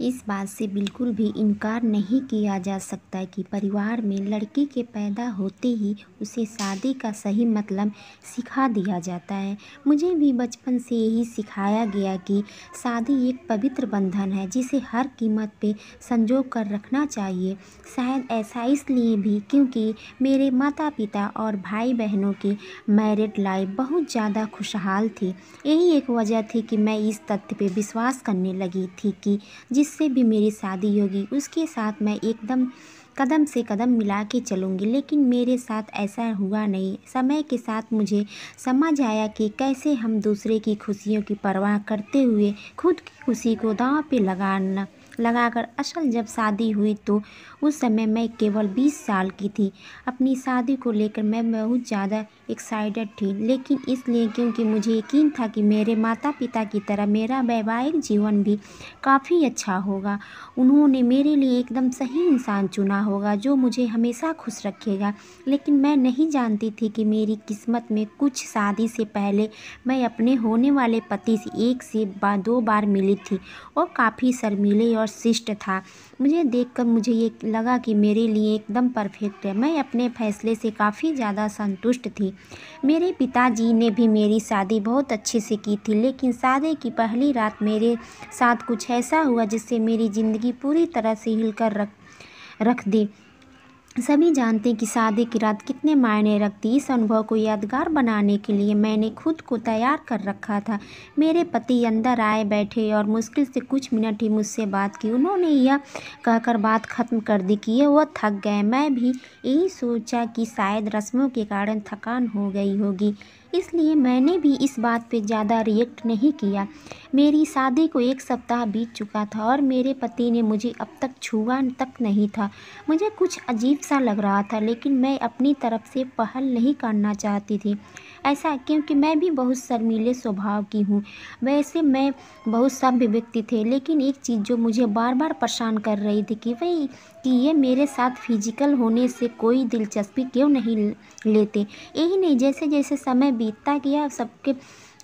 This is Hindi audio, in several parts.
इस बात से बिल्कुल भी इनकार नहीं किया जा सकता कि परिवार में लड़की के पैदा होते ही उसे शादी का सही मतलब सिखा दिया जाता है मुझे भी बचपन से यही सिखाया गया कि शादी एक पवित्र बंधन है जिसे हर कीमत पे संजो कर रखना चाहिए शायद ऐसा इसलिए भी क्योंकि मेरे माता पिता और भाई बहनों की मैरिड लाइफ बहुत ज़्यादा खुशहाल थी यही एक वजह थी कि मैं इस तथ्य पर विश्वास करने लगी थी कि जिस जिससे भी मेरी शादी होगी उसके साथ मैं एकदम कदम से कदम मिला के चलूँगी लेकिन मेरे साथ ऐसा हुआ नहीं समय के साथ मुझे समझ आया कि कैसे हम दूसरे की खुशियों की परवाह करते हुए खुद की खुशी को दांव पे लगाना लगाकर असल जब शादी हुई तो उस समय मैं केवल 20 साल की थी अपनी शादी को लेकर मैं बहुत ज़्यादा एक्साइटेड थी लेकिन इसलिए क्योंकि मुझे यकीन था कि मेरे माता पिता की तरह मेरा वैवाहिक जीवन भी काफ़ी अच्छा होगा उन्होंने मेरे लिए एकदम सही इंसान चुना होगा जो मुझे हमेशा खुश रखेगा लेकिन मैं नहीं जानती थी कि मेरी किस्मत में कुछ शादी से पहले मैं अपने होने वाले पति से एक से दो बार मिली थी और काफ़ी शर्मिले और और शिष्ट था मुझे देखकर मुझे ये लगा कि मेरे लिए एकदम परफेक्ट है मैं अपने फैसले से काफ़ी ज़्यादा संतुष्ट थी मेरे पिताजी ने भी मेरी शादी बहुत अच्छे से की थी लेकिन शादी की पहली रात मेरे साथ कुछ ऐसा हुआ जिससे मेरी ज़िंदगी पूरी तरह से हिलकर रख रख दी सभी जानते हैं कि शादी की रात कितने मायने रखती इस अनुभव को यादगार बनाने के लिए मैंने खुद को तैयार कर रखा था मेरे पति अंदर आए बैठे और मुश्किल से कुछ मिनट ही मुझसे बात की उन्होंने यह कहकर बात ख़त्म कर दी कि ये वह थक गए मैं भी यही सोचा कि शायद रस्मों के कारण थकान हो गई होगी इसलिए मैंने भी इस बात पे ज़्यादा रिएक्ट नहीं किया मेरी शादी को एक सप्ताह बीत चुका था और मेरे पति ने मुझे अब तक छुआ तक नहीं था मुझे कुछ अजीब सा लग रहा था लेकिन मैं अपनी तरफ से पहल नहीं करना चाहती थी ऐसा क्योंकि मैं भी बहुत शर्मीले स्वभाव की हूँ वैसे मैं बहुत सभ्य व्यक्ति थे लेकिन एक चीज़ जो मुझे बार बार परेशान कर रही थी कि भाई कि ये मेरे साथ फिजिकल होने से कोई दिलचस्पी क्यों नहीं लेते यही नहीं जैसे जैसे समय बीतता गया सबके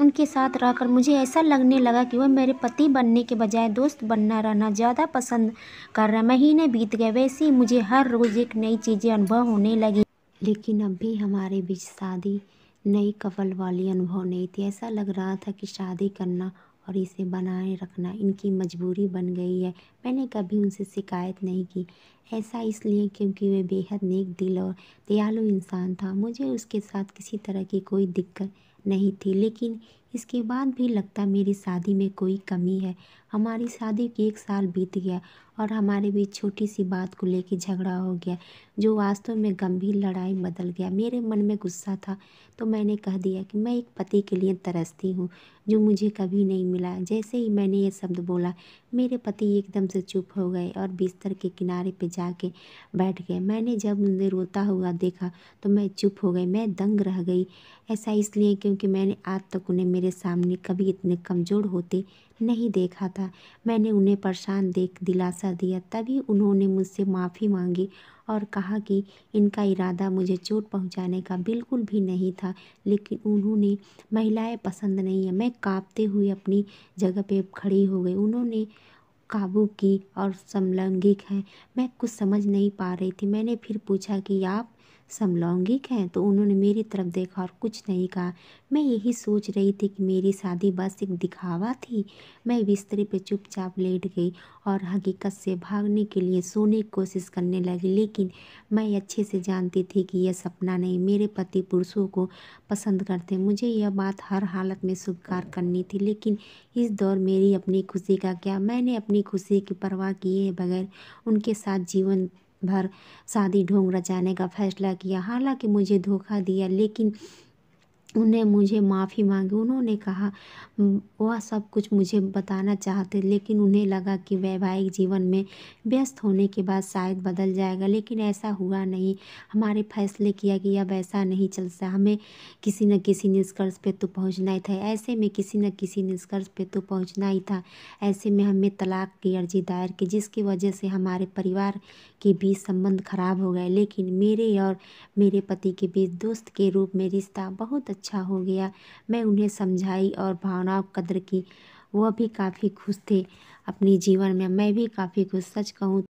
उनके साथ रहकर मुझे ऐसा लगने लगा कि वह मेरे पति बनने के बजाय दोस्त बनना रहना ज़्यादा पसंद कर रहा महीने बीत गए वैसे ही मुझे हर रोज़ एक नई चीज़ें अनुभव होने लगी लेकिन अब भी हमारे बीच शादी नई कपल वाली अनुभव नहीं थी ऐसा लग रहा था कि शादी करना और इसे बनाए रखना इनकी मजबूरी बन गई है मैंने कभी उनसे शिकायत नहीं की ऐसा इसलिए क्योंकि वे बेहद नेक दिल और दयालु इंसान था मुझे उसके साथ किसी तरह की कोई दिक्कत नहीं थी लेकिन इसके बाद भी लगता मेरी शादी में कोई कमी है हमारी शादी के एक साल बीत गया और हमारे बीच छोटी सी बात को लेकर झगड़ा हो गया जो वास्तव में गंभीर लड़ाई बदल गया मेरे मन में गुस्सा था तो मैंने कह दिया कि मैं एक पति के लिए तरसती हूँ जो मुझे कभी नहीं मिला जैसे ही मैंने ये शब्द बोला मेरे पति एकदम से चुप हो गए और बिस्तर के किनारे पर जाके बैठ गए मैंने जब उन्हें रोता हुआ देखा तो मैं चुप हो गई मैं दंग रह गई ऐसा इसलिए क्योंकि मैंने आज तक उन्हें मेरे सामने कभी इतने कमज़ोर होते नहीं देखा था मैंने उन्हें परेशान देख दिलासा दिया तभी उन्होंने मुझसे माफ़ी मांगी और कहा कि इनका इरादा मुझे चोट पहुंचाने का बिल्कुल भी नहीं था लेकिन उन्होंने महिलाएं पसंद नहीं है मैं कांपते हुए अपनी जगह पे खड़ी हो गई उन्होंने काबू की और समलैंगिक हैं मैं कुछ समझ नहीं पा रही थी मैंने फिर पूछा कि आप समलौंगिक हैं तो उन्होंने मेरी तरफ देखा और कुछ नहीं कहा मैं यही सोच रही थी कि मेरी शादी बस एक दिखावा थी मैं बिस्तरे पर चुपचाप लेट गई और हकीकत से भागने के लिए सोने की कोशिश करने लगी लेकिन मैं अच्छे से जानती थी कि यह सपना नहीं मेरे पति पुरुषों को पसंद करते मुझे यह बात हर हालत में स्वीकार करनी थी लेकिन इस दौर मेरी अपनी खुशी का क्या मैंने अपनी खुशी की परवाह किए बगैर उनके साथ जीवन भर शादी ढोंग रचाने का फैसला किया हालांकि मुझे धोखा दिया लेकिन उन्हें मुझे माफ़ी मांगी उन्होंने कहा वह सब कुछ मुझे बताना चाहते लेकिन उन्हें लगा कि वैवाहिक जीवन में व्यस्त होने के बाद शायद बदल जाएगा लेकिन ऐसा हुआ नहीं हमारे फैसले किया कि अब ऐसा नहीं चलता हमें किसी न किसी निष्कर्ष पे तो पहुंचना ही था ऐसे में किसी न किसी निष्कर्ष पे तो पहुँचना ही था ऐसे में हमें तलाक की अर्जी दायर की जिसकी वजह से हमारे परिवार के बीच संबंध खराब हो गए लेकिन मेरे और मेरे पति के बीच दोस्त के रूप में रिश्ता बहुत अच्छा हो गया मैं उन्हें समझाई और भावनाओं कद्र की वह भी काफ़ी खुश थे अपने जीवन में मैं भी काफ़ी खुश सच कहूँ